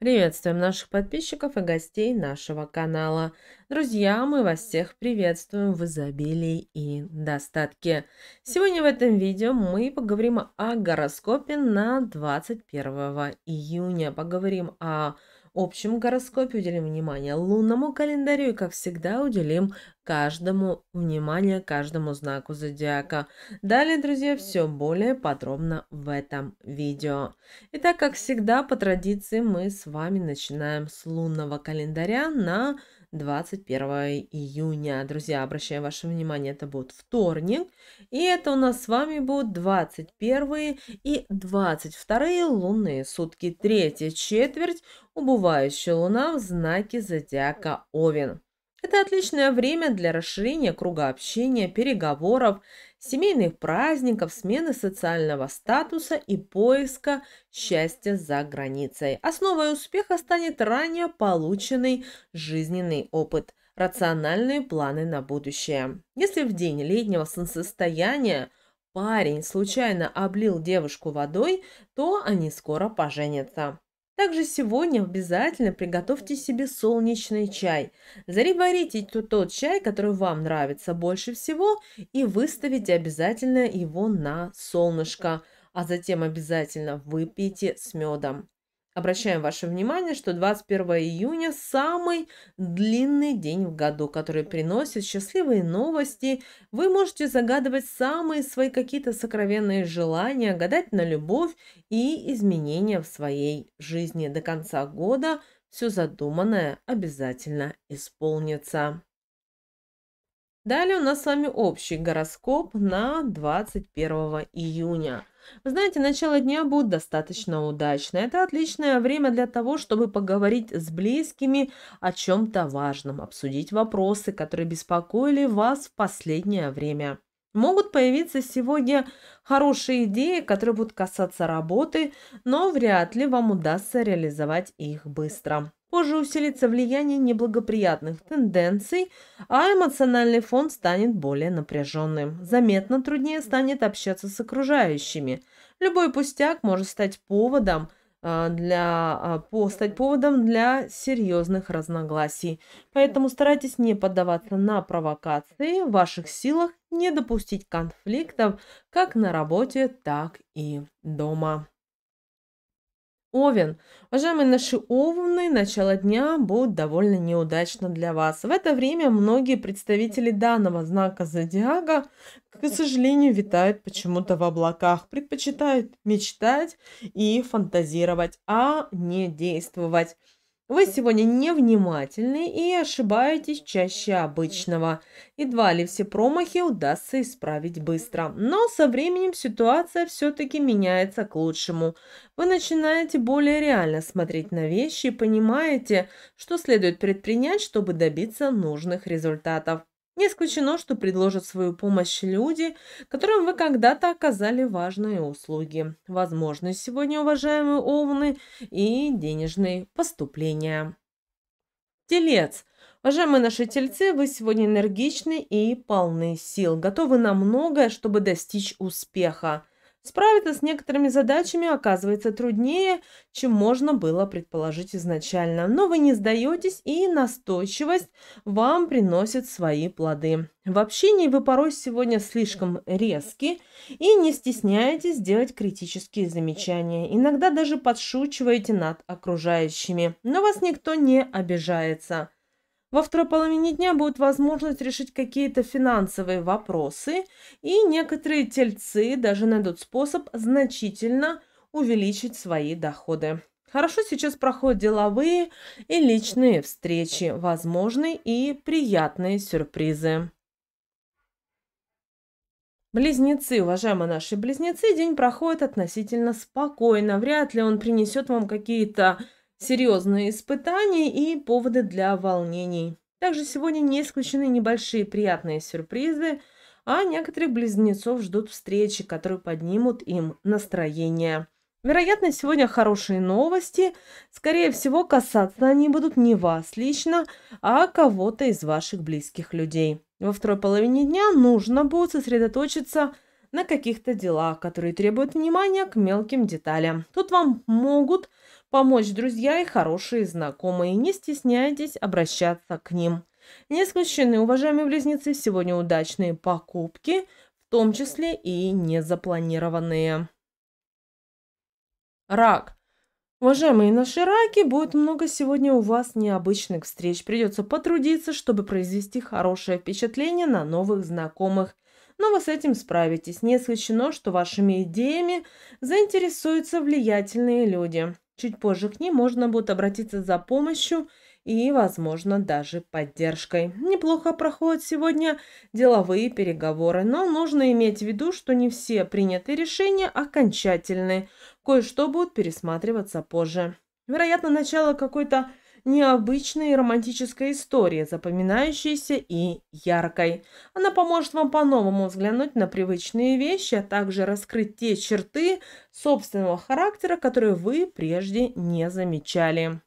Приветствуем наших подписчиков и гостей нашего канала. Друзья, мы вас всех приветствуем в изобилии и достатке. Сегодня в этом видео мы поговорим о гороскопе на 21 июня. Поговорим о общем гороскопе уделим внимание, лунному календарю и, как всегда, уделим каждому внимание, каждому знаку зодиака. Далее, друзья, все более подробно в этом видео. Итак, как всегда, по традиции мы с вами начинаем с лунного календаря на 21 июня. Друзья, обращаю ваше внимание, это будет вторник. И это у нас с вами будут 21 и 22 лунные сутки. Третья четверть, убывающая луна в знаке зодиака Овен. Это отличное время для расширения круга общения, переговоров, семейных праздников, смены социального статуса и поиска счастья за границей. Основой успеха станет ранее полученный жизненный опыт, рациональные планы на будущее. Если в день летнего солнцестояния парень случайно облил девушку водой, то они скоро поженятся. Также сегодня обязательно приготовьте себе солнечный чай. Заварите тот чай, который вам нравится больше всего, и выставите обязательно его на солнышко, а затем обязательно выпейте с медом. Обращаем ваше внимание, что 21 июня самый длинный день в году, который приносит счастливые новости. Вы можете загадывать самые свои какие-то сокровенные желания, гадать на любовь и изменения в своей жизни. До конца года все задуманное обязательно исполнится. Далее у нас с вами общий гороскоп на 21 июня. Вы знаете, начало дня будет достаточно удачно. Это отличное время для того, чтобы поговорить с близкими о чем-то важном, обсудить вопросы, которые беспокоили вас в последнее время. Могут появиться сегодня хорошие идеи, которые будут касаться работы, но вряд ли вам удастся реализовать их быстро. Позже усилится влияние неблагоприятных тенденций, а эмоциональный фон станет более напряженным. Заметно труднее станет общаться с окружающими. Любой пустяк может стать поводом а, для, а, по, стать поводом для серьезных разногласий. Поэтому старайтесь не поддаваться на провокации, в ваших силах не допустить конфликтов как на работе, так и дома. Овен. Уважаемые наши овны, начало дня будет довольно неудачно для вас. В это время многие представители данного знака зодиака, к сожалению, витают почему-то в облаках, предпочитают мечтать и фантазировать, а не действовать. Вы сегодня невнимательны и ошибаетесь чаще обычного. Едва ли все промахи удастся исправить быстро. Но со временем ситуация все-таки меняется к лучшему. Вы начинаете более реально смотреть на вещи и понимаете, что следует предпринять, чтобы добиться нужных результатов. Не исключено, что предложат свою помощь люди, которым вы когда-то оказали важные услуги. Возможно сегодня, уважаемые овны, и денежные поступления. Телец. Уважаемые наши тельцы, вы сегодня энергичны и полны сил, готовы на многое, чтобы достичь успеха. Справиться с некоторыми задачами оказывается труднее, чем можно было предположить изначально, но вы не сдаетесь, и настойчивость вам приносит свои плоды. В общении вы порой сегодня слишком резки и не стесняетесь делать критические замечания, иногда даже подшучиваете над окружающими, но вас никто не обижается. Во второй половине дня будет возможность решить какие-то финансовые вопросы, и некоторые тельцы даже найдут способ значительно увеличить свои доходы. Хорошо сейчас проходят деловые и личные встречи, возможны и приятные сюрпризы. Близнецы, уважаемые наши близнецы, день проходит относительно спокойно. Вряд ли он принесет вам какие-то серьезные испытания и поводы для волнений. Также сегодня не исключены небольшие приятные сюрпризы, а некоторых близнецов ждут встречи, которые поднимут им настроение. Вероятно, сегодня хорошие новости. Скорее всего, касаться они будут не вас лично, а кого-то из ваших близких людей. Во второй половине дня нужно будет сосредоточиться на каких-то делах, которые требуют внимания к мелким деталям. Тут вам могут помочь друзья и хорошие знакомые. Не стесняйтесь обращаться к ним. Не исключены, уважаемые близнецы, сегодня удачные покупки, в том числе и незапланированные. Рак. Уважаемые наши раки, будет много сегодня у вас необычных встреч. Придется потрудиться, чтобы произвести хорошее впечатление на новых знакомых. Но ну, вы с этим справитесь. Не исключено, что вашими идеями заинтересуются влиятельные люди. Чуть позже к ней можно будет обратиться за помощью и, возможно, даже поддержкой. Неплохо проходят сегодня деловые переговоры, но нужно иметь в виду, что не все принятые решения окончательны. Кое-что будет пересматриваться позже. Вероятно, начало какой-то необычная и романтическая история, запоминающаяся и яркой. Она поможет вам по-новому взглянуть на привычные вещи, а также раскрыть те черты собственного характера, которые вы прежде не замечали.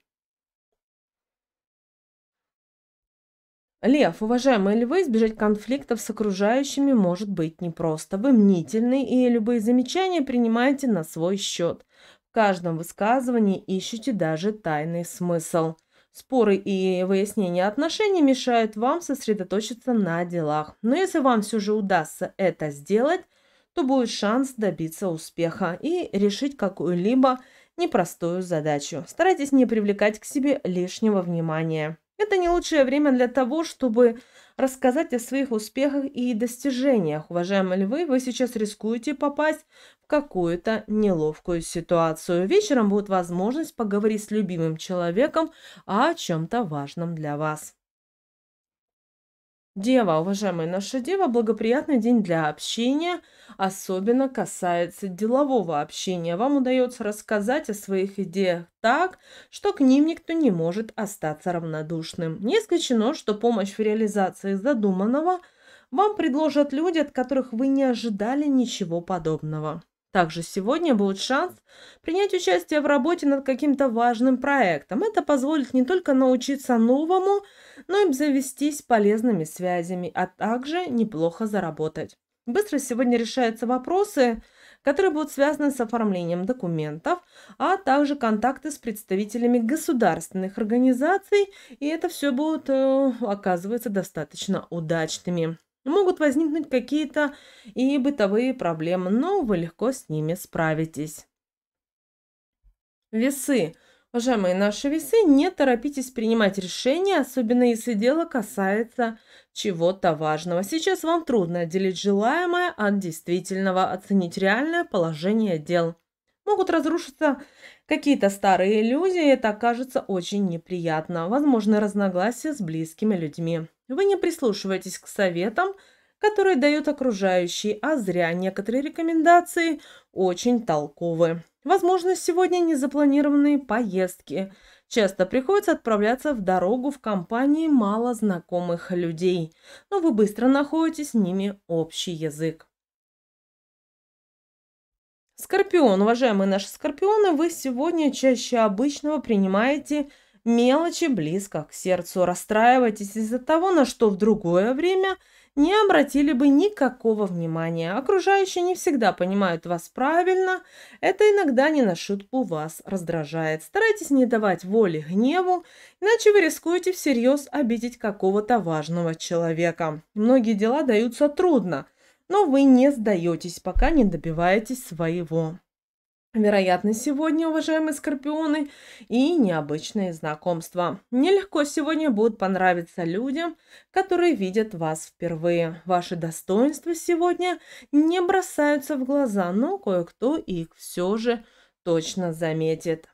Лев, уважаемые львы, избежать конфликтов с окружающими может быть непросто. Вы мнительны и любые замечания принимаете на свой счет. В каждом высказывании ищете даже тайный смысл. Споры и выяснение отношений мешают вам сосредоточиться на делах. Но если вам все же удастся это сделать, то будет шанс добиться успеха и решить какую-либо непростую задачу. Старайтесь не привлекать к себе лишнего внимания. Это не лучшее время для того, чтобы рассказать о своих успехах и достижениях. Уважаемые львы, вы сейчас рискуете попасть в какую-то неловкую ситуацию. Вечером будет возможность поговорить с любимым человеком о чем-то важном для вас. Дева, уважаемая наша дева, благоприятный день для общения, особенно касается делового общения. Вам удается рассказать о своих идеях так, что к ним никто не может остаться равнодушным. Не исключено, что помощь в реализации задуманного вам предложат люди, от которых вы не ожидали ничего подобного. Также сегодня будет шанс принять участие в работе над каким-то важным проектом. Это позволит не только научиться новому, но и завестись полезными связями, а также неплохо заработать. Быстро сегодня решаются вопросы, которые будут связаны с оформлением документов, а также контакты с представителями государственных организаций, и это все будет, э, оказывается, достаточно удачными. Могут возникнуть какие-то и бытовые проблемы, но вы легко с ними справитесь. Весы. Уважаемые наши весы, не торопитесь принимать решения, особенно если дело касается чего-то важного. Сейчас вам трудно отделить желаемое от действительного, оценить реальное положение дел. Могут разрушиться какие-то старые иллюзии, это кажется очень неприятно. Возможны разногласия с близкими людьми. Вы не прислушиваетесь к советам, которые дают окружающие, а зря некоторые рекомендации очень толковы. Возможно, сегодня незапланированные поездки. Часто приходится отправляться в дорогу в компании мало знакомых людей, но вы быстро находите с ними общий язык. Скорпион, уважаемые наши скорпионы, вы сегодня чаще обычного принимаете мелочи близко к сердцу, расстраиваетесь из-за того, на что в другое время – не обратили бы никакого внимания. Окружающие не всегда понимают вас правильно, это иногда не на шутку вас раздражает. Старайтесь не давать воли гневу, иначе вы рискуете всерьез обидеть какого-то важного человека. Многие дела даются трудно, но вы не сдаетесь, пока не добиваетесь своего. Вероятно, сегодня, уважаемые скорпионы, и необычные знакомства. Нелегко сегодня будут понравиться людям, которые видят вас впервые. Ваши достоинства сегодня не бросаются в глаза, но кое-кто их все же точно заметит.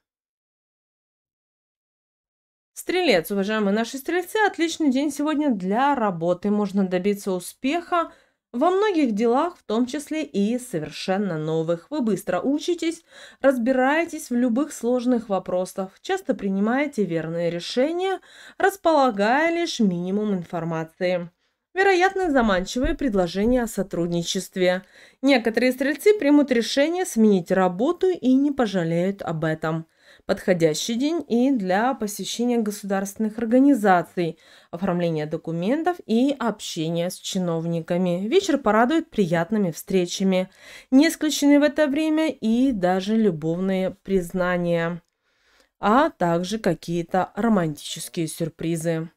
Стрелец, уважаемые наши стрельцы, отличный день сегодня для работы. Можно добиться успеха, во многих делах, в том числе и совершенно новых, вы быстро учитесь, разбираетесь в любых сложных вопросах, часто принимаете верные решения, располагая лишь минимум информации. Вероятно, заманчивые предложения о сотрудничестве. Некоторые стрельцы примут решение сменить работу и не пожалеют об этом – подходящий день и для посещения государственных организаций, оформления документов и общения с чиновниками. Вечер порадует приятными встречами. Не исключены в это время и даже любовные признания, а также какие-то романтические сюрпризы.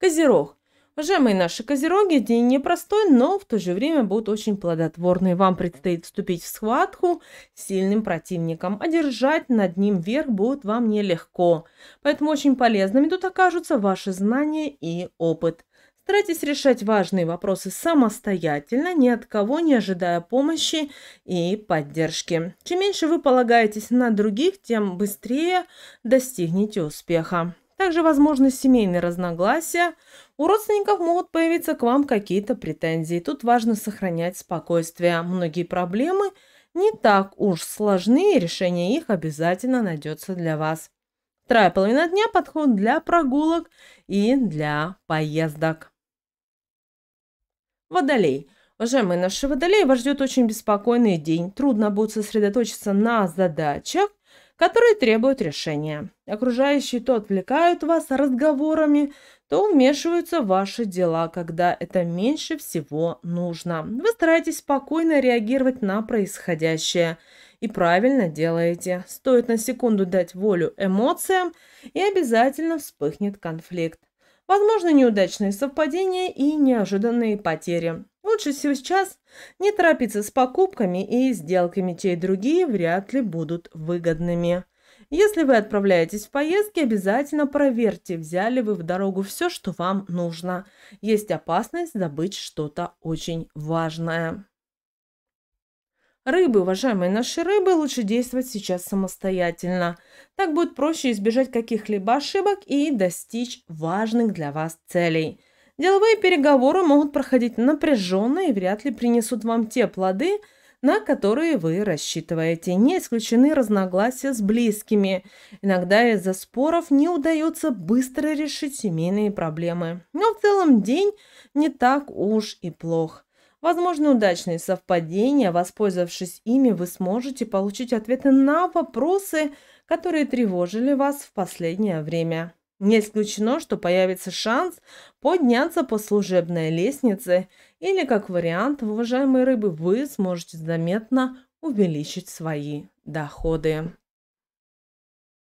Козерог. Уважаемые наши козероги, день непростой, но в то же время будет очень плодотворный. Вам предстоит вступить в схватку с сильным противником, одержать над ним верх будет вам нелегко. Поэтому очень полезными тут окажутся ваши знания и опыт. Старайтесь решать важные вопросы самостоятельно, ни от кого не ожидая помощи и поддержки. Чем меньше вы полагаетесь на других, тем быстрее достигнете успеха также возможны семейные разногласия, у родственников могут появиться к вам какие-то претензии. Тут важно сохранять спокойствие. Многие проблемы не так уж сложны, и решение их обязательно найдется для вас. Вторая половина дня подходит для прогулок и для поездок. Водолей. Уважаемые наши водолеи, вас ждет очень беспокойный день. Трудно будет сосредоточиться на задачах, которые требуют решения. Окружающие то отвлекают вас разговорами, то вмешиваются в ваши дела, когда это меньше всего нужно. Вы стараетесь спокойно реагировать на происходящее и правильно делаете. Стоит на секунду дать волю эмоциям, и обязательно вспыхнет конфликт. Возможно, неудачные совпадения и неожиданные потери лучше сейчас не торопиться с покупками и сделками, чей другие вряд ли будут выгодными. Если вы отправляетесь в поездки, обязательно проверьте, взяли вы в дорогу все, что вам нужно. Есть опасность забыть что-то очень важное. Рыбы, уважаемые наши рыбы, лучше действовать сейчас самостоятельно. Так будет проще избежать каких-либо ошибок и достичь важных для вас целей – деловые переговоры могут проходить напряженно и вряд ли принесут вам те плоды, на которые вы рассчитываете. Не исключены разногласия с близкими. Иногда из-за споров не удается быстро решить семейные проблемы. Но в целом день не так уж и плох. Возможно, удачные совпадения, воспользовавшись ими, вы сможете получить ответы на вопросы, которые тревожили вас в последнее время. Не исключено, что появится шанс подняться по служебной лестнице или, как вариант, уважаемые рыбы, вы сможете заметно увеличить свои доходы.